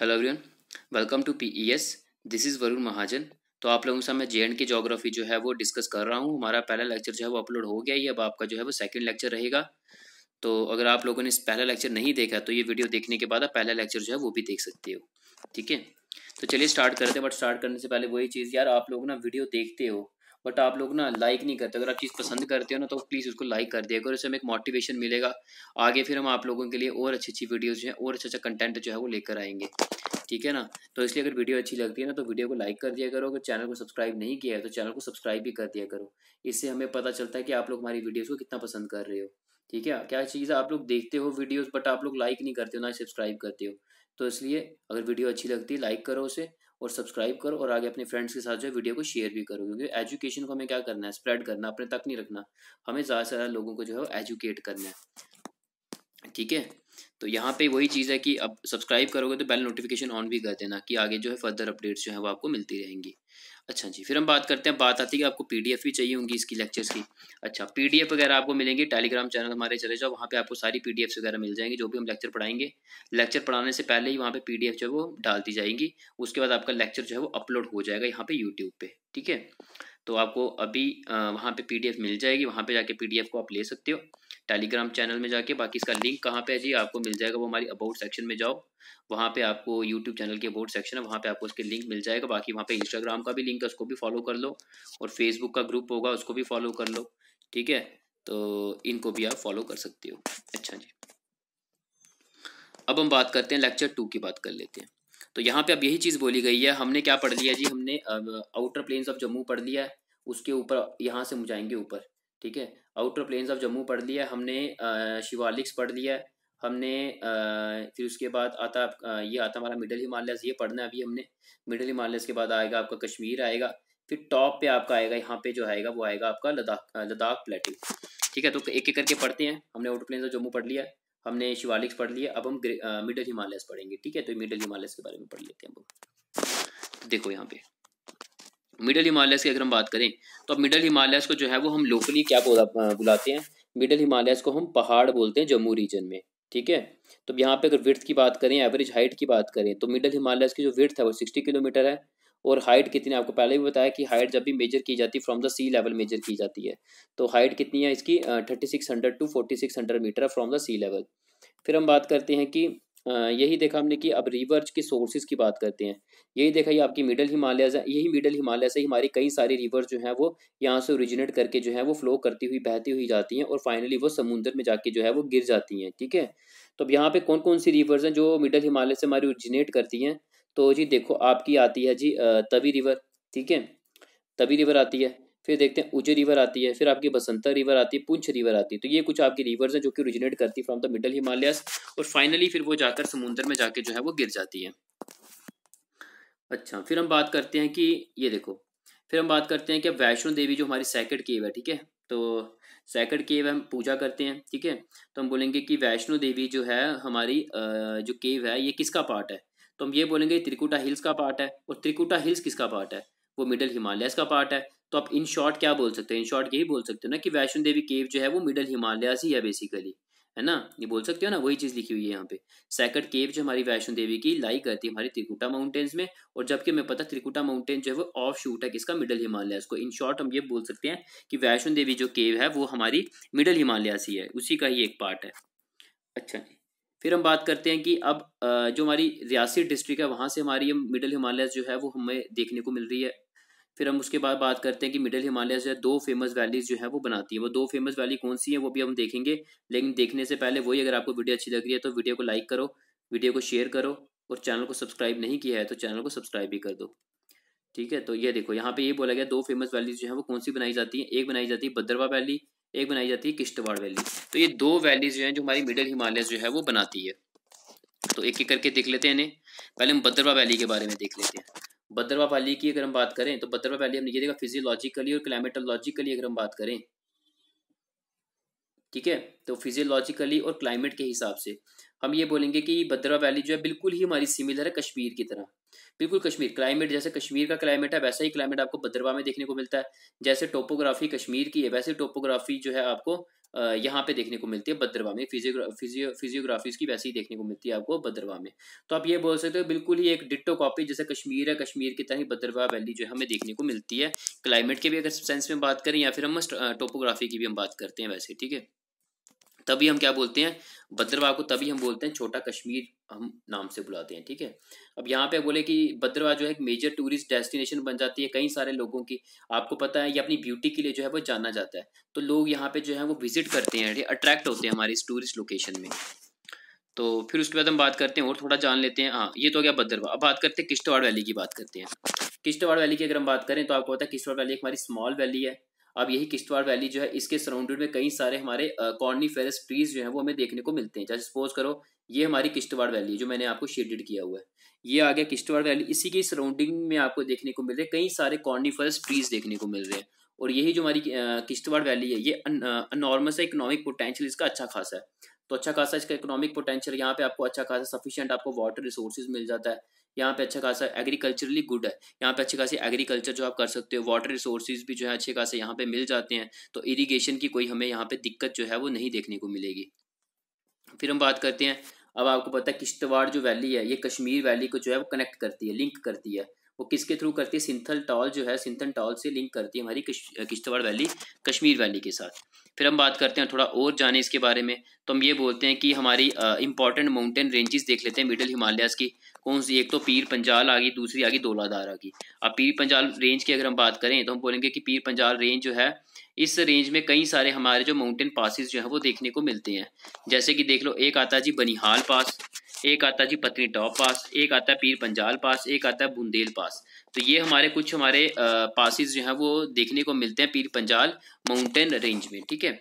hello everyone welcome to PES this is Varun Mahajan तो आप लोगों के मैं जे एंड की जोग्राफी जो है वो डिस्कस कर रहा हूँ हमारा पहला लेक्चर जो है वो अपलोड हो गया ही अब आपका जो है वो सेकंड लेक्चर रहेगा तो अगर आप लोगों ने इस पहला लेक्चर नहीं देखा तो ये वीडियो देखने के बाद आप पहला लेक्चर जो है वो भी देख सकते हो ठीक है तो चलिए स्टार्ट करते हैं बट स्टार्ट करने से पहले वही चीज़ यार आप लोग ना वीडियो देखते हो बट आप लोग ना लाइक नहीं करते अगर आप चीज़ पसंद करते हो ना तो प्लीज़ उसको लाइक कर दिया करो इससे हमें एक मोटिवेशन मिलेगा आगे फिर हम आप लोगों के लिए और अच्छी अच्छी वीडियोज़ जो है और अच्छा अच्छा कंटेंट जो है वो लेकर आएंगे ठीक है ना तो इसलिए अगर वीडियो अच्छी लगती है ना तो वीडियो को लाइक कर दिया करो अगर चैनल को सब्सक्राइब नहीं किया है तो चैनल को सब्सक्राइब भी कर दिया करो इससे हमें पता चलता है कि आप लोग हमारी वीडियोज़ को कितना पसंद कर रहे हो ठीक है क्या चीज़ आप लोग देखते हो वीडियोस बट आप लोग लाइक नहीं करते हो ना सब्सक्राइब करते हो तो इसलिए अगर वीडियो अच्छी लगती है लाइक करो उसे और सब्सक्राइब करो और आगे अपने फ्रेंड्स के साथ जो है वीडियो को शेयर भी करो क्योंकि एजुकेशन को हमें क्या करना है स्प्रेड करना अपने तक नहीं रखना हमें ज़्यादा से ज़्यादा लोगों को जो है एजुकेट करना है ठीक है तो यहाँ पे वही चीज़ है कि अब सब्सक्राइब करोगे तो बेल नोटिफिकेशन ऑन भी कर देना कि आगे जो है फर्दर अपडेट्स जो है वो आपको मिलती रहेंगी अच्छा जी फिर हम बात करते हैं बात आती है कि आपको पीडीएफ भी चाहिए होंगी इसकी लेक्चर्स की अच्छा पीडीएफ वगैरह आपको मिलेंगी टेलीग्राम चैनल हमारे चले जाओ वहाँ पे आपको सारी पीडीएफ्स वगैरह मिल जाएंगी जो भी हम लेक्चर पढ़ाएंगे लेक्चर पढ़ाने से पहले ही वहाँ पे पीडीएफ जो है वो डाल दी जाएंगी उसके बाद आपका लेक्चर जो है वो अपलोड हो जाएगा यहाँ पे यूट्यूब पे ठीक है तो आपको अभी वहाँ पे पीडीएफ मिल जाएगी वहाँ पे जाके पीडीएफ को आप ले सकते हो टेलीग्राम चैनल में जाके बाकी इसका लिंक कहाँ पे है जी आपको मिल जाएगा वो हमारी अबाउट सेक्शन में जाओ वहाँ पे आपको यूट्यूब चैनल के अबाउट सेक्शन है वहाँ पे आपको उसके लिंक मिल जाएगा बाकी वहाँ पे इंस्टाग्राम का भी लिंक है उसको भी फॉलो कर लो और फेसबुक का ग्रुप होगा उसको भी फॉलो कर लो ठीक है तो इनको भी आप फॉलो कर सकते हो अच्छा जी अब हम बात करते हैं लेक्चर टू की बात कर लेते हैं तो यहाँ पे अब यही चीज़ बोली गई है हमने क्या पढ़ लिया जी हमने आउटर प्लेन्स ऑफ जम्मू पढ़ लिया है उसके ऊपर यहाँ से मुझाएंगे ऊपर ठीक है आउटर प्लेन्स ऑफ जम्मू पढ़ लिया हमने शिवालिक्स पढ़ लिया हमने फिर उसके बाद आता ये आता हमारा मिडल हिमालय ये पढ़ना है अभी हमने मिडल हिमालय के बाद आएगा आपका कश्मीर आएगा फिर टॉप पे आपका आएगा यहाँ पे जो आएगा वो आएगा आपका लद्दाख लद्दाख प्लेटू ठीक है तो एक एक करके पढ़ते हैं हमने आउटर प्लेन्स ऑफ जम्मू पढ़ लिया है हमने शिवालिक्स पढ़ लिया अब हम मिडल हिमालयस पढ़ेंगे ठीक है तो मिडल हिमालयस के बारे में पढ़ लेते हैं हम देखो यहाँ पे मिडल हिमालयस की अगर हम बात करें तो अब मिडल हिमालयस को जो है वो हम लोकली क्या बुलाते हैं मिडल हिमालयस को हम पहाड़ बोलते हैं जम्मू रीजन में ठीक है तो यहाँ पे अगर विर्थ की बात करें एवरेज हाइट की बात करें तो मिडल हिमालयस की जो विर्थ है वो सिक्सटी किलोमीटर है और हाइट कितनी आपको पहले भी बताया कि हाइट जब भी मेजर की जाती है from the sea level measure की जाती है तो हाइट कितनी है इसकी thirty six hundred to forty six hundred metre from the sea level फिर हम बात करते हैं कि यही देखा हमने कि अब रिवर्स के सोर्सेज की बात करते हैं यही देखा ये आपकी मिडल हिमालय यही मिडल हिमालय से हमारी कई सारी रिवर्स जो हैं वो यहाँ से ओरिजिनेट करके जो है वो फ्लो करती हुई बहती हुई जाती हैं और फाइनली वो समुंदर में जाके जो है वो गिर जाती हैं ठीक है तो अब यहाँ पे कौन कौन सी रिवर्स हैं जो मिडल हिमालय से हमारी ओरिजिनेट करती हैं तो जी देखो आपकी आती है जी तवी रिवर ठीक है तवी रिवर आती है फिर देखते हैं उजे रिवर आती है फिर आपकी बसंतर रिवर आती है पुंछ रिवर आती है तो ये कुछ आपकी रिवर्स हैं जो कि ओरिजिनेट करती है फ्रॉम द मिडल हिमालयस और फाइनली फिर वो जाकर समुद्र में जाके जो है वो गिर जाती है अच्छा फिर हम बात करते हैं कि ये देखो फिर हम बात करते हैं कि वैष्णो देवी जो हमारी सैकड़ केव है ठीक है तो सैकड़ केव हम पूजा करते हैं ठीक है तो हम बोलेंगे कि वैष्णो देवी जो है हमारी जो केव है ये किसका पार्ट है तो हम ये बोलेंगे त्रिकुटा हिल्स का पार्ट है और त्रिकुटा हिल्स किसका पार्ट है वो मिडल हिमालयस का पार्ट है तो आप इन शॉर्ट क्या बोल सकते हैं इन शॉर्ट यही बोल सकते हो ना कि वैष्णो देवी केव जो है वो मिडल हिमालयस ही है बेसिकली है ना ये बोल सकते हो ना वही चीज़ लिखी हुई है यहाँ पे सैकड़ केव जो हमारी वैष्णो देवी की लाई करती है हमारी त्रिकुटा माउंटेन्स में और जबकि हमें पता त्रिकुटा माउंटेन जो है वो ऑफ शूट है किसका मिडल हिमालय को इन शॉर्ट हम ये बोल सकते हैं कि वैष्णो देवी जो केव है वो हमारी मिडल हिमालयास ही है उसी का ही एक पार्ट है अच्छा जी फिर हम बात करते हैं कि अब जो हमारी रियासी डिस्ट्रिक्ट है वहाँ से हमारी ये मिडिल हिमालय जो है वो हमें देखने को मिल रही है फिर हम उसके बाद बात करते हैं कि मिडिल हिमालय जो है दो फेमस वैलीज जो है वो बनाती है वो दो फेमस वैली कौन सी है वो भी हम देखेंगे लेकिन देखने से पहले वही अगर आपको वीडियो अच्छी लग रही है तो वीडियो को लाइक करो वीडियो को शेयर करो और चैनल को सब्सक्राइब नहीं किया है तो चैनल को सब्सक्राइब भी कर दो ठीक है तो ये देखो यहाँ पे ये बोला गया दो फेमस वैलीज जो है वो कौन सी बनाई जाती है एक बनाई जाती है भद्रवा वैली एक बनाई जाती है किश्तवाड़ वैली तो ये दो वैलीज जो हैं जो हमारी मिडल हिमालय जो है वो बनाती है तो एक एक करके देख लेते हैं इन्हें पहले हम भद्रवा वैली के बारे में देख लेते हैं भद्रवा वैली की अगर हम बात करें तो भद्रवा वैली हमने ये देखा फिजियोलॉजिकली और क्लाइमेटोलॉजिकली अगर हम बात करें ठीक है तो फिजियोलॉजिकली और क्लाइमेट के हिसाब से हम ये बोलेंगे कि भद्रा वैली जो है बिल्कुल ही हमारी सिमिलर है कश्मीर की तरह बिल्कुल कश्मीर क्लाइमेट जैसे कश्मीर का क्लाइमेट है वैसा ही क्लाइमेट आपको भद्रवा में देखने को मिलता है जैसे टोपोग्राफी कश्मीर की है वैसे टोपोग्राफी जो है आपको यहाँ पे देखने को मिलती है भद्रवा में फिजियो फिजियो फिजियोग्राफीज की वैसे ही देखने को मिलती है आपको भद्रवा में तो आप ये बोल सकते हो बिल्कुल ही एक डिट्टो कॉपी जैसे कश्मीर है कश्मीर की तरह ही भद्रवा वैली जो है हमें देखने को मिलती है क्लाइमेट के भी अगर सेंस में बात करें या फिर हम टोपोग्राफी की भी हम बात करते हैं वैसे ठीक है तभी हम क्या बोलते हैं भद्रवाह को तभी हम बोलते हैं छोटा कश्मीर हम नाम से बुलाते हैं ठीक है अब यहाँ पे बोले कि भद्रवाह जो है एक मेजर टूरिस्ट डेस्टिनेशन बन जाती है कई सारे लोगों की आपको पता है ये अपनी ब्यूटी के लिए जो है वो जाना जाता है तो लोग यहाँ पे जो है वो विजिट करते हैं अट्रैक्ट होते हैं हमारे इस टूरिस्ट लोकेशन में तो फिर उसके बाद हम बात करते हैं और थोड़ा जान लेते हैं हाँ ये तो हो गया भद्रवाह अब बात करते हैं किश्तवाड़ वैली की बात करते हैं किश्तवाड़ वैली की अगर हम बात करें तो आपको पता है किश्तवाड़ वैली हमारी स्मॉल वैली है अब यही किश्तवाड़ वैली जो है इसके सराउंडेड में कई सारे हमारे कॉर्नी फेरस ट्रीज जो है वो हमें देखने को मिलते हैं जैसे सपोज करो ये हमारी किश्तवाड़ वैली जो मैंने आपको शेडेड किया हुआ है ये आ गया किश्तवाड़ वैली इसी के सराउंडिंग में आपको देखने को मिल रहे हैं कई सारे कॉर्नी फेरस ट्रीज देखने को मिल रहे हैं और यही जो हमारी किश्तवाड़ वैली है ये अनॉर्मस है इकोनॉमिक पोटेंशियल इसका अच्छा खासा है तो अच्छा खासा इसका इकोनॉमिक पोटेंशियल यहाँ पे आपको अच्छा खासा सफिशियंट आपको वाटर रिसोर्सेज मिल जाता है यहाँ पे अच्छा खासा एग्रीकल्चरली गुड है यहाँ पे अच्छे खासे एग्रीकल्चर जो आप कर सकते हो वाटर रिसोर्सेज भी जो है अच्छे खासे यहाँ पे मिल जाते हैं तो इरीगेशन की कोई हमें यहाँ पे दिक्कत जो है वो नहीं देखने को मिलेगी फिर हम बात करते हैं अब आपको पता है किश्तवाड़ जो वैली है ये कश्मीर वैली को जो है वो कनेक्ट करती है लिंक करती है वो किसके थ्रू करती है सिंथल टॉल जो है सिंथल टॉल से लिंक करती है हमारी किश्तवाड़ वैली कश्मीर वैली के साथ फिर हम बात करते हैं थोड़ा और जाने इसके बारे में तो हम ये बोलते हैं कि हमारी इंपॉर्टेंट माउंटेन रेंजेस देख लेते हैं मिडिल हिमालयस की कौन सी एक तो पीर पंजाल आ गई दूसरी आ गई दौलादार आ गई अब पीर पंजाल रेंज की अगर हम बात करें तो हम बोलेंगे कि पीर पंजाल रेंज जो है इस रेंज में कई सारे हमारे जो माउंटेन पासिस जो है वो देखने को मिलते हैं जैसे कि देख लो एक आता है जी बनिहाल पास एक आता है जी पत्नी टॉप पास एक आता है पीर पंजाल पास एक आता है बुंदेल पास तो ये हमारे कुछ हमारे पासिस जो हैं वो देखने को मिलते हैं पीर पंजाल माउंटेन रेंज में ठीक है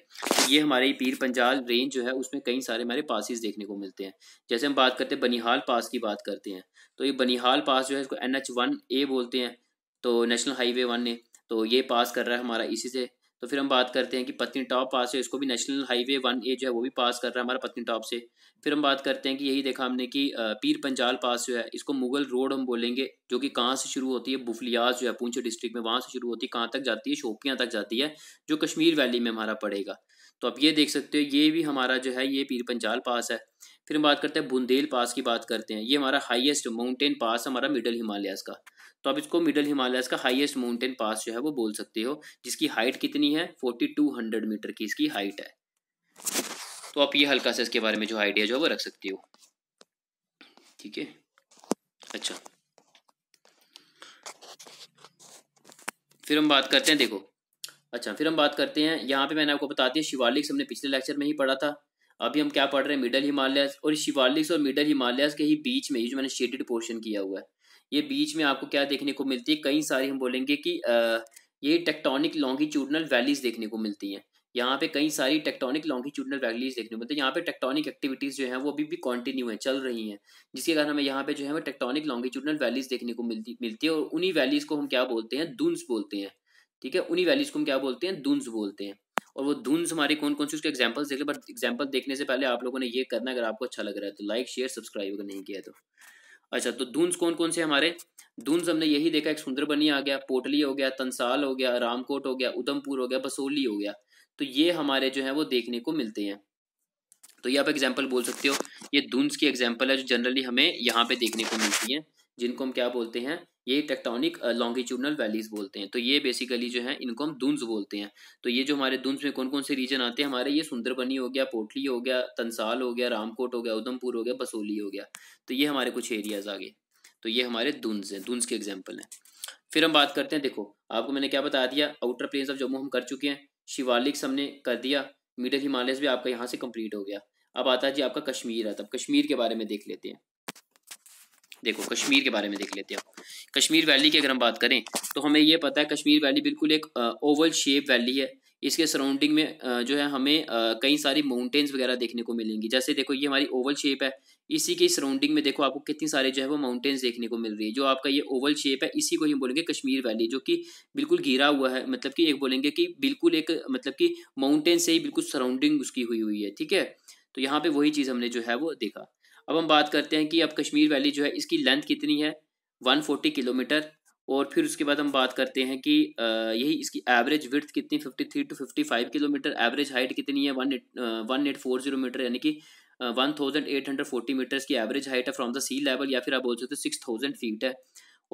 ये हमारे पीर पंजाल रेंज जो है उसमें कई सारे हमारे पासिस देखने को मिलते हैं जैसे हम बात करते हैं बनिहाल पास की बात करते हैं तो ये बनिहाल पास जो है इसको एन एच वन ए बोलते हैं तो नेशनल हाईवे वन ने तो ये पास कर रहा है हमारा इसी से तो फिर हम बात करते हैं कि पत्नी टॉप पास है इसको भी नेशनल हाईवे वन ए जो है वो भी पास कर रहा है हमारा पत्नी टॉप से फिर हम बात करते हैं कि यही देखा हमने कि पीर पंजाल पास जो है इसको मुगल रोड हम बोलेंगे जो कि कहाँ से शुरू होती है बुफलियाज जो है पूंछ डिस्ट्रिक्ट में वहाँ से शुरू होती है कहाँ तक जाती है शोपियाँ तक जाती है जो कश्मीर वैली में हमारा पड़ेगा तो आप ये देख सकते हो ये भी हमारा जो है ये पीर पंजाल पास है फिर हम बात करते हैं बुंदेल पास की बात करते हैं ये हमारा हाईएस्ट माउंटेन पास हमारा मिडल हिमालयस का तो आप इसको मिडल हिमालयस का हाईएस्ट माउंटेन पास जो है वो बोल सकते हो जिसकी हाइट कितनी है फोर्टी टू हंड्रेड मीटर की इसकी हाइट है तो आप ये हल्का सा इसके बारे में जो आइडिया जो है वो रख सकते हो ठीक है अच्छा फिर हम बात करते हैं देखो अच्छा फिर हम बात करते हैं यहाँ पे मैंने आपको बता दिया शिवालिक्स हमने पिछले लेक्चर में ही पढ़ा था अभी हम क्या पढ़ रहे हैं मिडल हिमालयस और शिवालिक्स और मिडल हिमालयस के ही बीच में ये जो मैंने शेडेड पोर्शन किया हुआ है ये बीच में आपको क्या देखने को मिलती है कई सारी हम बोलेंगे कि ये टेक्टोनिक लॉन्गिट्यूडनल वैलीज देखने को मिलती हैं यहाँ पे कई सारी टेक्टोनिक लॉन्गिट्यूडनल वैलीज देखने को मिलती है यहाँ पे टेक्टोनिक एक्टिविटीज जो है वो अभी भी कंटिन्यू है चल रही है जिसके कारण हमें यहाँ पे जो है वो टेक्टोनिक लॉन्गिट्यूडनल वैलीज देखने को मिलती मिलती है और उन्हीं वैलीज को हम क्या बोलते हैं दून्स बोलते हैं ठीक है उन्हीं वैलीज को हम क्या बोलते हैं दून्स बोलते हैं और वो धुंस हमारी कौन कौन सी उसके एग्जाम्पल्स देख ले बट एग्जाम्पल देखने से पहले आप लोगों ने ये करना अगर आपको अच्छा लग रहा है तो लाइक शेयर सब्सक्राइब अगर नहीं किया तो अच्छा तो धुंस कौन कौन से हमारे धुंस हमने यही देखा एक सुंदरबनी आ गया पोटली हो गया तंसाल हो गया रामकोट हो गया उधमपुर हो गया बसोली हो गया तो ये हमारे जो है वो देखने को मिलते हैं तो ये आप एग्जाम्पल बोल सकते हो ये धुंस की एग्जाम्पल है जो जनरली हमें यहाँ पे देखने को मिलती है जिनको हम क्या बोलते हैं ये टेक्टोनिक लॉन्गिट्यूडनल वैलीज बोलते हैं तो ये बेसिकली जो है इनको हम दुन्स बोलते हैं तो ये जो हमारे दुन्स में कौन कौन से रीजन आते हैं हमारे ये सुंदरबनी हो गया पोटली हो गया तंसाल हो गया रामकोट हो गया उधमपुर हो गया बसोली हो गया तो ये हमारे कुछ एरियाज आगे तो ये हमारे दुन्स हैं दुन्स के एग्जाम्पल हैं फिर हम बात करते हैं देखो आपको मैंने क्या बता दिया आउटर प्लेन्स ऑफ जम्मू हम कर चुके हैं शिवालिक्स हमने कर दिया मिडल हिमालयस भी आपका यहाँ से कम्प्लीट हो गया अब आता है जी आपका कश्मीर आता तब कश्मीर के बारे में देख लेते हैं देखो कश्मीर के बारे में देख लेते हैं कश्मीर वैली की अगर हम बात करें तो हमें यह पता है कश्मीर वैली बिल्कुल एक ओवल शेप वैली है इसके सराउंडिंग में जो है हमें कई सारी माउंटेन्स वगैरह देखने को मिलेंगी जैसे देखो ये हमारी ओवल शेप है इसी के सराउंडिंग में देखो आपको कितनी सारे जो है वो माउंटेन्स देखने को मिल रही है जो आपका ये ओवल शेप है इसी को ही बोलेंगे कश्मीर वैली जो कि बिल्कुल घिरा हुआ है मतलब कि एक बोलेंगे कि बिल्कुल एक मतलब कि माउंटेन से ही बिल्कुल सराउंडिंग उसकी हुई हुई है ठीक है तो यहाँ पे वही चीज़ हमने जो है वो देखा अब हम बात करते हैं कि अब कश्मीर वैली जो है इसकी लेंथ कितनी है 140 किलोमीटर और फिर उसके बाद हम बात करते हैं कि यही इसकी एवरेज विर्थ कितनी 53 to five kilometre average height कितनी है one one eight four zero metre यानी कि one thousand eight hundred forty metre की एवरेज हाइट है फ्रॉम द सी लेवल या फिर आप बोल सकते हो सिक्स थाउजेंड फीट है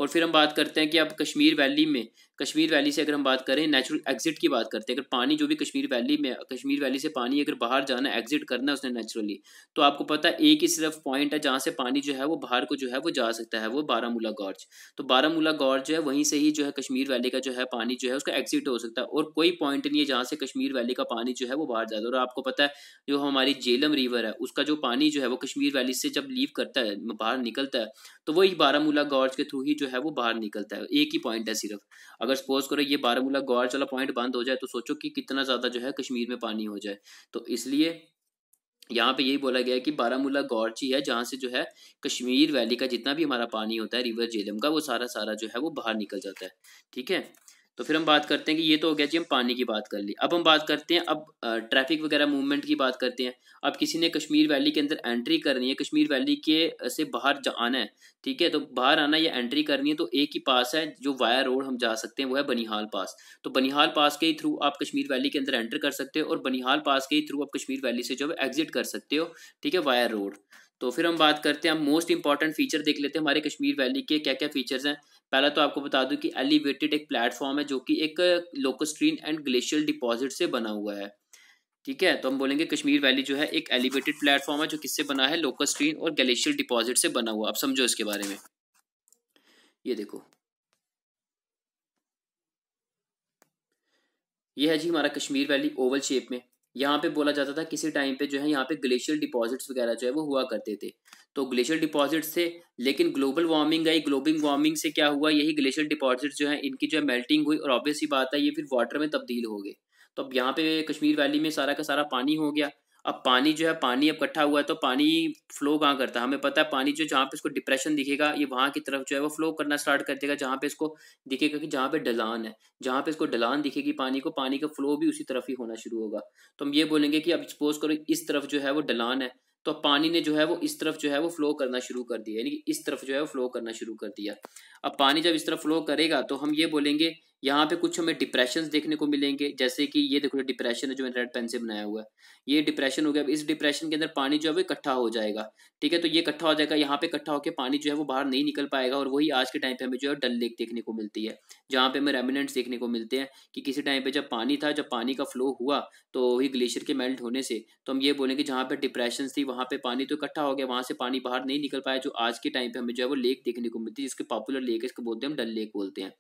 और फिर हम बात करते हैं कि अब कश्मीर वैली में कश्मीर वैली से अगर हम बात करें नेचुरल एग्जिट की बात करते हैं अगर पानी जो भी कश्मीर वैली में कश्मीर वैली से पानी अगर बाहर जाना है एग्जिट करना है उसने नेचुरली तो आपको पता है एक ही सिर्फ पॉइंट है जहाँ से पानी जो है वो बाहर को जो है वो जा सकता है वो बारामूला गॉर्ज तो बारामूला गॉर्ज जो है वहीं से ही जो है कश्मीर वैली का जो है पानी जो है उसका एग्जिट हो सकता है और कोई पॉइंट नहीं है जहाँ से कश्मीर वैली का पानी जो है वो बाहर जाता है और आपको पता है जो हमारी जेलम रिवर है उसका जो पानी जो है वो कश्मीर वैली से जब लीव करता है बाहर निकलता है तो वही बारामूला गॉर्ज के थ्रू ही जो है वो बाहर निकलता है एक ही पॉइंट है सिर्फ अगर सपोज करो ये बारामूला ग्वार वाला पॉइंट बंद हो जाए तो सोचो कि कितना ज़्यादा जो है कश्मीर में पानी हो जाए तो इसलिए यहाँ पे यही बोला गया है कि बारामूला गौरची है जहाँ से जो है कश्मीर वैली का जितना भी हमारा पानी होता है रिवर जेलम का वो सारा सारा जो है वो बाहर निकल जाता है ठीक है तो फिर हम बात करते हैं कि ये तो हो गया जी हम पानी की बात कर ली अब हम बात करते हैं अब ट्रैफिक वगैरह मूवमेंट की बात करते हैं अब किसी ने कश्मीर वैली के अंदर एंट्री करनी है कश्मीर वैली के से बाहर आना है ठीक है तो बाहर आना या एंट्री करनी है तो एक ही पास है जो वाया रोड हम जा सकते हैं वो है बनिहाल पास तो बनिहाल पास के ही थ्रू आप कश्मीर वैली के अंदर एंटर कर सकते हो और बनिहाल पास के ही थ्रू आप कश्मीर वैली से जो है एग्जिट कर सकते हो ठीक है वाया रोड तो फिर हम बात करते हैं हम मोस्ट इंपॉर्टेंट फीचर देख लेते हैं हमारे कश्मीर वैली के क्या क्या फीचर्स हैं पहला तो आपको बता दूं कि एलिवेटेड एक प्लेटफॉर्म है जो कि एक लोकस्ट्रीन एंड ग्लेशियल डिपॉजिट से बना हुआ है ठीक है तो हम बोलेंगे कश्मीर वैली जो है एक एलिवेटेड प्लेटफॉर्म है जो किससे बना है लोकस्ट्रीन और ग्लेशियल डिपॉजिट से बना हुआ आप समझो इसके बारे में ये देखो ये है जी हमारा कश्मीर वैली ओवल शेप में यहाँ पे बोला जाता था किसी टाइम पे जो है यहाँ पे ग्लेशियर डिपॉजिट्स वगैरह जो है वो हुआ करते थे तो ग्लेशियर डिपॉजिट्स थे लेकिन ग्लोबल वार्मिंग आई ग्लोबल वार्मिंग से क्या हुआ यही ग्लेशियर डिपॉजिट्स जो है इनकी जो है मेल्टिंग हुई और ऑब्वियस ही बात है ये फिर वाटर में तब्दील हो गए तो अब यहाँ पे कश्मीर वैली में सारा का सारा पानी हो गया अब पानी जो है पानी अब इकट्ठा हुआ है तो पानी फ्लो कहाँ करता है हमें पता है पानी जो जहाँ पे इसको डिप्रेशन दिखेगा ये वहाँ की तरफ जो है वो फ्लो करना स्टार्ट कर देगा जहाँ पे इसको दिखेगा कि जहाँ पे डलान है जहाँ पे इसको डलान दिखेगी पानी को पानी का फ्लो भी उसी तरफ ही होना शुरू होगा तो हम ये बोलेंगे कि अब सपोज करो इस तरफ जो है वो डलान है तो पानी ने जो है वो इस तरफ जो है वो फ्लो करना शुरू कर दिया यानी कि इस तरफ जो है वो फ्लो करना शुरू कर दिया अब पानी जब इस तरफ फ्लो करेगा तो हम ये बोलेंगे यहाँ पे कुछ हमें डिप्रेशन देखने को मिलेंगे जैसे कि ये देखो डिप्रेशन है जो मैंने रेड पेन से बनाया हुआ है ये डिप्रेशन हो गया अब इस डिप्रेशन के अंदर पानी जो है वो इकट्ठा हो जाएगा ठीक है तो ये इकट्ठा हो जाएगा यहाँ पे इकट्ठा होकर पानी जो है वो बाहर नहीं निकल पाएगा और वही आज के टाइम पे हमें जो है डल लेक देखने को मिलती है जहाँ पे हमें रेमिनेंट्स देखने को मिलते हैं कि किसी टाइम पे जब पानी था जब पानी का फ्लो हुआ तो वही ग्लेशियर के मेल्ट होने से तो हम ये बोलेंगे जहाँ पे डिप्रेशन थी वहाँ पे पानी तो इकट्ठा हो गया वहाँ से पानी बाहर नहीं निकल पाया जो आज के टाइम पे हमें जो है वो लेक देखने को मिलती है जिसके पॉपुलर लेक इसको बोलते हैं हम डल लेक बोलते हैं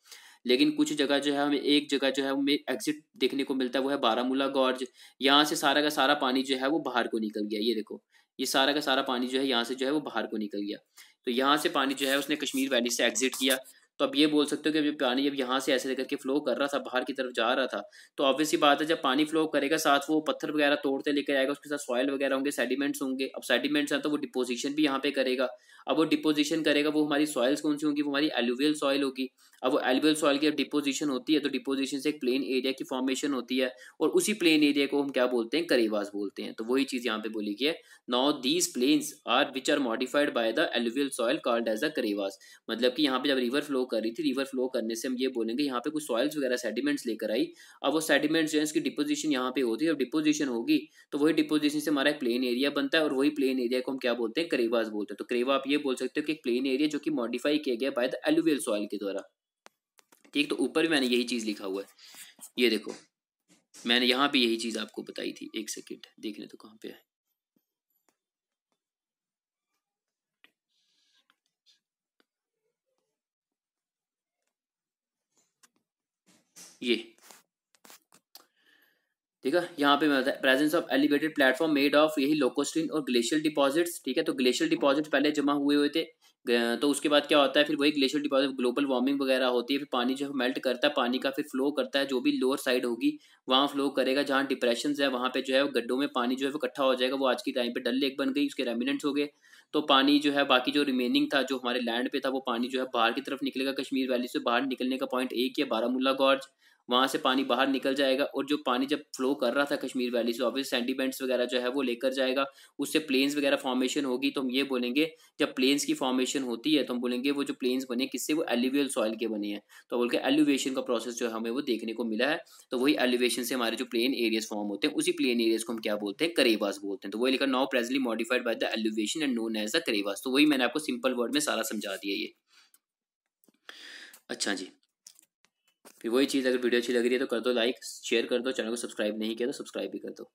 लेकिन कुछ जगह जो है हमें एक जगह जो है हमें एग्जिट देखने को मिलता है वो है बारामूला गॉर्ज यहाँ से सारा का सारा पानी जो है वो बाहर को निकल गया ये देखो ये सारा का सारा पानी जो है यहाँ से जो है वो बाहर को निकल गया तो यहाँ से पानी जो है उसने कश्मीर वैली से एग्जिट किया तो अब ये बोल सकते हो कि पानी जब यहाँ से ऐसे करके फ्लो कर रहा था बाहर की तरफ जा रहा था तो ऑब्वियसली बात है जब पानी फ्लो करेगा साथ वो पत्थर वगैरह तोड़ते लेकर आएगा उसके साथ सॉइल वगैरह होंगे सेडिमेंट्स होंगे अब सेडिमेंट्स हैं तो वो डिपोजिशन भी यहाँ पे करेगा अब वो डिपोजिशन करेगा वो हमारी सॉइल्स कौन सी होंगी वो हमारी एलुवियल सॉइल होगी अब वो एलुवियल सॉइल की अब डिपोजिशन होती है तो डिपोजिशन से एक प्लेन एरिया की फॉर्मेशन होती है और उसी प्लेन एरिया को हम क्या बोलते हैं करेवास बोलते हैं तो वही चीज़ यहाँ पे बोली गई है now these plains are which are modified by the alluvial soil called as the Karewas मतलब कि यहाँ पे जब रिवर फ्लो कर रही थी रिवर फ्लो करने से हम ये बोलेंगे यहाँ पे कुछ सॉइल्स वगैरह सेडिमेंट्स लेकर आई अब वो सेडिमेंट्स जो है उसकी डिपोजिशन यहाँ पे होती है और डिपोजिशन होगी तो वही डिपोजिशन से हमारा एक प्लेन एरिया बनता है और वही प्लेन एरिया को हम क्या बोलते हैं करेवास बोलते हैं तो करेवा आप ये एरिया बोल सकते हो कि एक प्लेन एरिया जो कि मॉडिफाई किया गया बाय द एलुवियल सॉइल के द्वारा ठीक तो ऊपर भी मैंने यही चीज़ लिखा हुआ है ये देखो मैंने यहाँ भी यही चीज़ आपको बताई थी एक सेकेंड देखने तो कहाँ पे है ये ठीक है यहाँ पे बताया presence of elevated platform made of यही लोकोस्ट्रीन और ग्लेशियल डिपॉजिट्स ठीक है तो ग्लेशियल डिपॉजिट पहले जमा हुए हुए थे तो उसके बाद क्या होता है फिर वही ग्लेशियर डिपॉजिट ग्लोबल वार्मिंग वगैरह होती है फिर पानी जो मेल्ट करता है पानी का फिर फ्लो करता है जो भी लोअर साइड होगी वहाँ फ्लो करेगा जहाँ डिप्रेशन है वहाँ पे जो है गड्ढों में पानी जो है वो इकट्ठा हो जाएगा वो आज के टाइम पे डल लेक बन गई उसके रेमिनेंट्स हो गए तो पानी जो है बाकी जो रिमेनिंग था जो हमारे लैंड पे था वो पानी जो है बाहर की तरफ निकलेगा कश्मीर वैली से बाहर निकलने का पॉइंट एक है बारामूला गॉर्ज वहां से पानी बाहर निकल जाएगा और जो पानी जब फ्लो कर रहा था कश्मीर वैली से ऑब्वियस सेंडिमेंट्स वगैरह जो है वो लेकर जाएगा उससे प्लेन्स वगैरह फॉर्मेशन होगी तो हम ये बोलेंगे जब प्लेन्स की फॉर्मेशन होती है तो हम बोलेंगे वो जो प्लेन्स बने किससे वो एलिवियल सॉइल के बने हैं तो बोल के एलिवेशन का प्रोसेस जो हमें वो देखने को मिला है तो वही एलिवेशन से हमारे जो प्लेन एरियाज फॉर्म होते हैं उसी प्लेन एरियाज को हम क्या बोलते हैं करेवास बोलते हैं तो वही लिखा now presently modified by the elevation and known as the Karewas तो वही मैंने आपको सिंपल वर्ड में सारा समझा दिया ये अच्छा जी फिर वही चीज़ अगर वीडियो अच्छी लग रही है तो कर दो लाइक शेयर कर दो चैनल को सब्सक्राइब नहीं किया तो सब्सक्राइब भी कर दो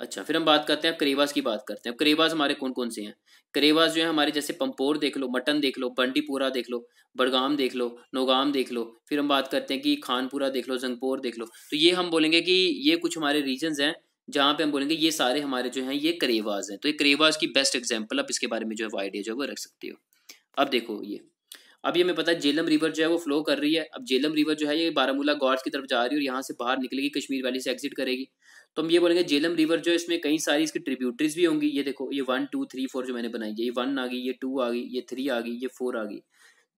अच्छा फिर हम बात करते हैं करेवास की बात करते हैं करेवास हमारे कौन कौन से हैं करेवास जो है हमारे जैसे पंपोर देख लो मटन देख लो बंडीपुरा देख लो बड़गाम देख लो नोगाम देख लो फिर हम बात करते हैं कि खानपुरा देख लो जंगपोर देख लो तो ये हम बोलेंगे कि ये कुछ हमारे रीजन्स हैं जहाँ पे हम बोलेंगे ये सारे हमारे जो हैं ये करेवाज हैं तो ये करेवाज की बेस्ट एग्जाम्पल आप इसके बारे में जो है आइडिया जो है वो रख सकते हो अब देखो ये अभी हमें पता है जेलम रिवर जो है वो फ्लो कर रही है अब जेलम रिवर जो है ये बारामूला गॉड्स की तरफ जा रही है और यहाँ से बाहर निकलेगी कश्मीर वैली से एग्जिट करेगी तो हम ये बोलेंगे जेलम रिवर जो है इसमें कई सारी इसकी ट्रिब्यूटरीज भी होंगी ये देखो ये वन टू थ्री फोर जो मैंने बनाई है ये वन आ गई ये टू आ गई ये थ्री आ गई ये फोर आ गई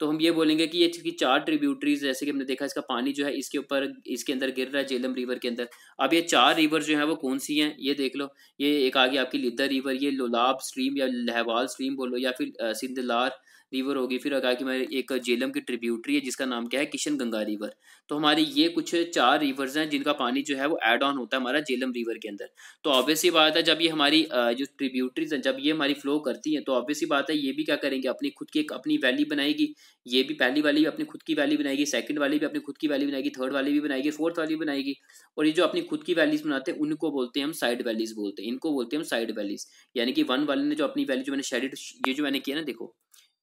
तो हम ये बोलेंगे कि ये इसकी चार ट्रिब्यूटरीज जैसे कि हमने देखा इसका पानी जो है इसके ऊपर इसके अंदर गिर रहा है जेलम रिवर के अंदर अब ये चार रिवर जो है वो कौन सी हैं ये देख लो ये एक आ गई आपकी लिद्दा रिवर ये लोलाब स्ट्रीम या लहवाल स्ट्रीम बोलो या फिर सिंधलार रिवर होगी फिर कहा कि हमारे एक जेलम की ट्रिब्यूटरी है जिसका नाम क्या है किशन गंगा रिवर तो हमारे ये कुछ चार रिवर्स हैं जिनका पानी जो है वो एड ऑन होता है हमारा जेलम रिवर के अंदर तो ऑब्वियसली बात है जब ये हमारी जो ट्रिब्यूटरीज हैं जब ये हमारी फ्लो करती हैं तो ऑब्वियसली बात है ये भी क्या करेंगे अपनी खुद की एक अपनी वैली बनाएगी ये भी पहली वाली भी अपनी खुद की वैली बनाएगी सेकंड वाली भी अपनी खुद की वैली बनाएगी थर्ड वाली भी बनाएगी फोर्थ वाली भी बनाएगी और ये जो अपनी खुद की वैलीज बनाते हैं उनको बोलते हैं हम साइड वैलीज बोलते हैं इनको बोलते हैं हम साइड वैलीज यानी कि वन वाली ने जो अपनी वैली जो मैंने शेडिड ये जो मैंने किया ना देखो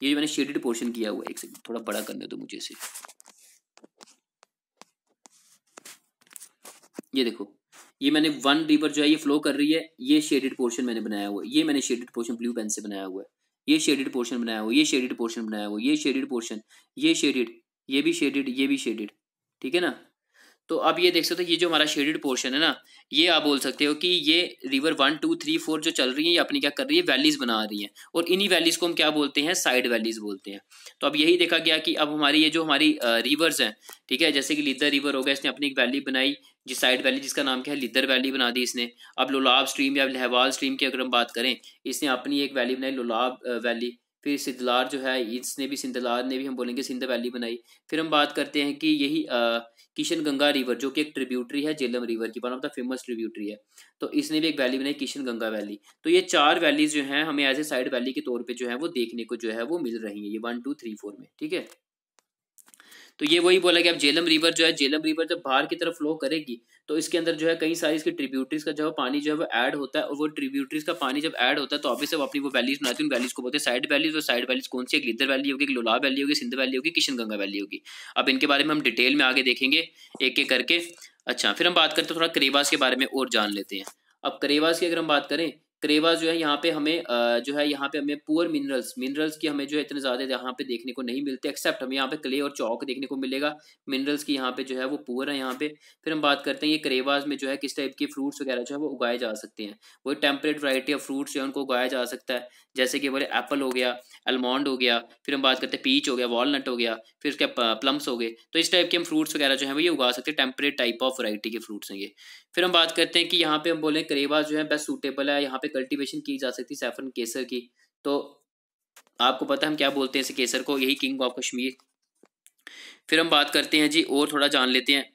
ये मैंने शेडेड पोर्शन किया हुआ एक सेकंड थोड़ा बड़ा करने दो मुझे इसे ये देखो ये मैंने वन रिवर जो है ये फ्लो कर रही है ये शेडेड पोर्शन मैंने बनाया हुआ है ये मैंने शेडेड पोर्शन ब्लू पेन से बनाया हुआ है ये शेडेड पोर्शन बनाया हुआ ये शेडेड पोर्शन बनाया हुआ ये शेडेड पोर्शन ये शेडेड ये भी शेडेड ये भी शेडेड ठीक है ना तो आप ये देख सकते हो ये जो हमारा शेडेड पोर्शन है ना ये आप बोल सकते हो कि ये river one two three four जो चल रही है ये अपनी क्या कर रही है वैलीज बना रही है और इन्हीं वैलीज को हम क्या बोलते हैं साइड वैलीज बोलते हैं तो अब यही देखा गया कि अब हमारी ये जो हमारी रिवर्स हैं ठीक है जैसे कि लिदर रिवर हो गया इसने अपनी एक वैली बनाई जिस साइड वैली जिसका नाम क्या है लिदर वैली बना दी इसने अब लोलाब स्ट्रीम या लहवाल स्ट्रीम की अगर हम बात करें इसने अपनी एक वैली बनाई लोलाब वैली फिर सिद्धलार जो है इसने भी सिंधलार ने भी हम बोलेंगे सिंध वैली बनाई फिर हम बात करते हैं कि यही किशन गंगा रिवर जो कि एक ट्रिब्यूटरी है जेलम रिवर की one of the famous tributary है तो इसने भी एक वैली बनाई किशन गंगा वैली तो ये चार वैलीज जो हैं हमें एज ए साइड वैली के तौर पे जो है वो देखने को जो है वो मिल रही है ये वन टू थ्री फोर में ठीक है तो ये वही बोला कि अब जेलम रिवर जो है जेलम रिवर जब बाहर की तरफ फ्लो करेगी तो इसके अंदर जो है कई सारी इसकी ट्रिब्यूटरीज का जो है पानी जो है वो ऐड होता है और वो ट्रिब्यूटरीज का पानी जब ऐड होता है तो ऑब्वियस वो अपनी वो वैलीज बनाती है उन वैलीज को बोलते हैं साइड वैलीज और साइड वैलीज कौन सी एक लिदर वैली होगी एक लोला वैली होगी सिंध वैली होगी किशन गंगा वैली होगी अब इनके बारे में हम डिटेल में आगे देखेंगे एक एक करके अच्छा फिर हम बात करते हैं थोड़ा करेवास के बारे में और जान लेते हैं अब करेवास की अगर हम बात करें करेवा जो है यहाँ पे हमें जो है यहाँ पे हमें पुअर मिनरल्स मिनरल्स की हमें जो है इतने ज़्यादा यहाँ पे देखने को नहीं मिलते एक्सेप्ट हमें यहाँ पे क्ले और चौक देखने को मिलेगा मिनरल्स की यहाँ पे जो है वो पुअर है यहाँ पे फिर हम बात करते हैं ये करेवाज में जो है किस टाइप के फ्रूट्स वगैरह जो है वो उगाए जा सकते हैं वही टेम्परेट वराइटी ऑफ फ्रूट्स जो है उनको उगाया जा सकता है जैसे कि बोले एप्पल हो गया अलमोंड हो गया फिर हम बात करते हैं पीच हो गया वॉलनट हो गया फिर उसके प्लम्स हो गए तो इस टाइप के हम फ्रूट्स वगैरह जो है वो ये उगा सकते हैं टेम्परेट टाइप ऑफ वराइटी के फ्रूट्स हैं ये फिर हम बात करते हैं कि यहाँ पे हम बोले करेवा जो है बेस्ट सूटेबल है यहाँ पे कल्टीवेशन की जा सकती है सैफरन केसर की तो आपको पता हम क्या बोलते हैं इस केसर को यही किंग ऑफ कश्मीर फिर हम बात करते हैं जी और थोड़ा जान लेते हैं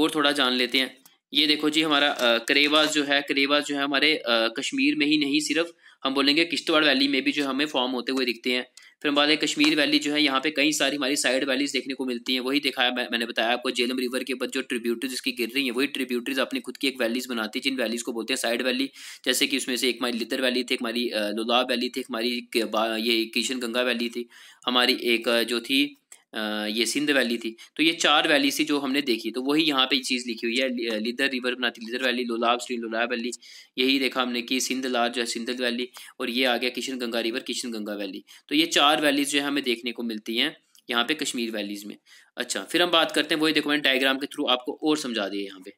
और थोड़ा जान लेते हैं ये देखो जी हमारा करेवा जो है करेवा जो है हमारे कश्मीर में ही नहीं सिर्फ हम बोलेंगे किश्तवाड़ वैली में भी जो हमें फॉर्म होते हुए दिखते हैं फिर हमारे कश्मीर वैली जो है यहाँ पे कई सारी हमारी साइड वैलीज देखने को मिलती हैं वही दिखाया मैं, मैंने बताया आपको जेलम रिवर के ऊपर जो ट्रिब्यूटरीज इसकी गिर रही हैं वही ट्रिब्यूटरीज अपनी खुद की एक वैलीज बनाती है जिन वैलीज को बोलते हैं साइड वैली जैसे कि उसमें से एक हमारी लितर वैली थी एक हमारी लोलाब वैली थी हमारी ये किशन गंगा वैली थी हमारी एक जो थी ये सिंध वैली थी तो ये चार वैली थी जो हमने देखी तो वही यहाँ पे चीज़ लिखी हुई है लिदर रिवर बनाती लिदर वैली लोलाब श्री लोलाब वैली यही देखा हमने कि सिंध लार जो है सिंध वैली और ये आ गया किशन गंगा रिवर किशन गंगा वैली तो ये चार वैलीज जो है हमें देखने को मिलती हैं यहाँ पे कश्मीर वैलीज में अच्छा फिर हम बात करते हैं वही देखो मैंने डायग्राम के थ्रू आपको और समझा दिया यहाँ पे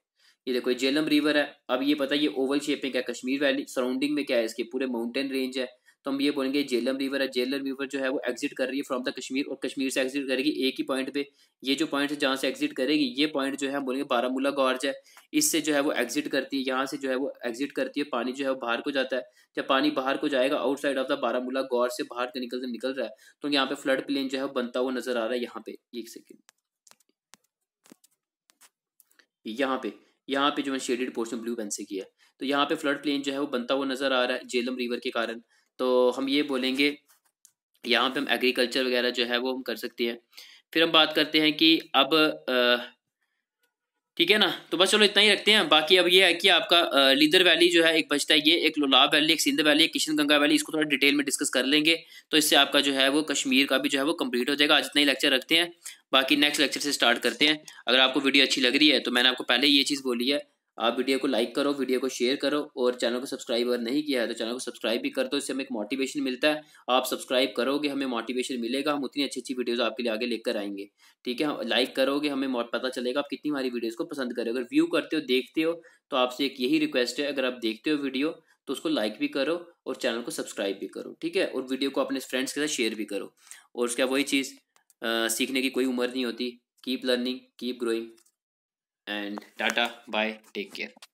ये देखो ये जेलम रिवर है अब ये पता है ये ओवल शेप में क्या कश्मीर वैली सराउंडिंग में क्या है इसके पूरे माउंटेन रेंज है तो हम ये बोलेंगे जेलम रिवर है जेलम रिवर जो है वो एग्जिट कर रही है फ्रॉम द कश्मीर और कश्मीर से एग्जिट करेगी एक ही पॉइंट पे ये जो पॉइंट है जहाँ से एग्जिट करेगी ये पॉइंट जो है हम बोलेंगे बारामूला गॉर्ज है इससे जो है वो एग्जिट करती है यहाँ से जो है वो एग्जिट करती है पानी जो है वो बाहर को जाता है जब पानी बाहर को जाएगा outside of the Baramulla gorge से बाहर के निकल निकल रहा है तो यहाँ पे फ्लड प्लेन जो है बनता हुआ नजर आ रहा है यहाँ पे एक सेकेंड यहाँ पे यहाँ पे जो है शेडेड पोर्शन ब्लू पेन से किया है तो यहाँ पे फ्लड प्लेन जो है वो बनता हुआ नजर आ रहा है जेलम रिवर के कारण तो हम ये बोलेंगे यहाँ पे हम एग्रीकल्चर वगैरह जो है वो हम कर सकते हैं फिर हम बात करते हैं कि अब ठीक है ना तो बस चलो इतना ही रखते हैं बाकी अब ये है कि आपका लीदर वैली जो है एक बचता है ये एक लोलाब वैली एक सिंध वैली एक किशन गंगा वैली इसको थोड़ा डिटेल में डिस्कस कर लेंगे तो इससे आपका जो है वो कश्मीर का भी जो है वो कंप्लीट हो जाएगा आज इतना ही लेक्चर रखते हैं बाकी नेक्स्ट लेक्चर से स्टार्ट करते हैं अगर आपको वीडियो अच्छी लग रही है तो मैंने आपको पहले ये चीज़ बोली है आप वीडियो को लाइक करो वीडियो को शेयर करो और चैनल को सब्सक्राइब अगर नहीं किया है तो चैनल को सब्सक्राइब भी कर दो इससे हमें एक मोटिवेशन मिलता है आप सब्सक्राइब करोगे हमें मोटिवेशन मिलेगा हम उतनी अच्छी अच्छी वीडियोज़ आपके लिए आगे लेकर आएंगे ठीक है लाइक करोगे हमें पता चलेगा आप कितनी हमारी वीडियोज़ को पसंद करें अगर व्यू करते हो देखते हो तो आपसे एक यही रिक्वेस्ट है अगर आप देखते हो वीडियो तो उसको लाइक भी करो और चैनल को सब्सक्राइब भी करो ठीक है और वीडियो को अपने फ्रेंड्स के साथ शेयर भी करो और उसका वही चीज़ सीखने की कोई उम्र नहीं होती keep learning keep growing and tata bye take care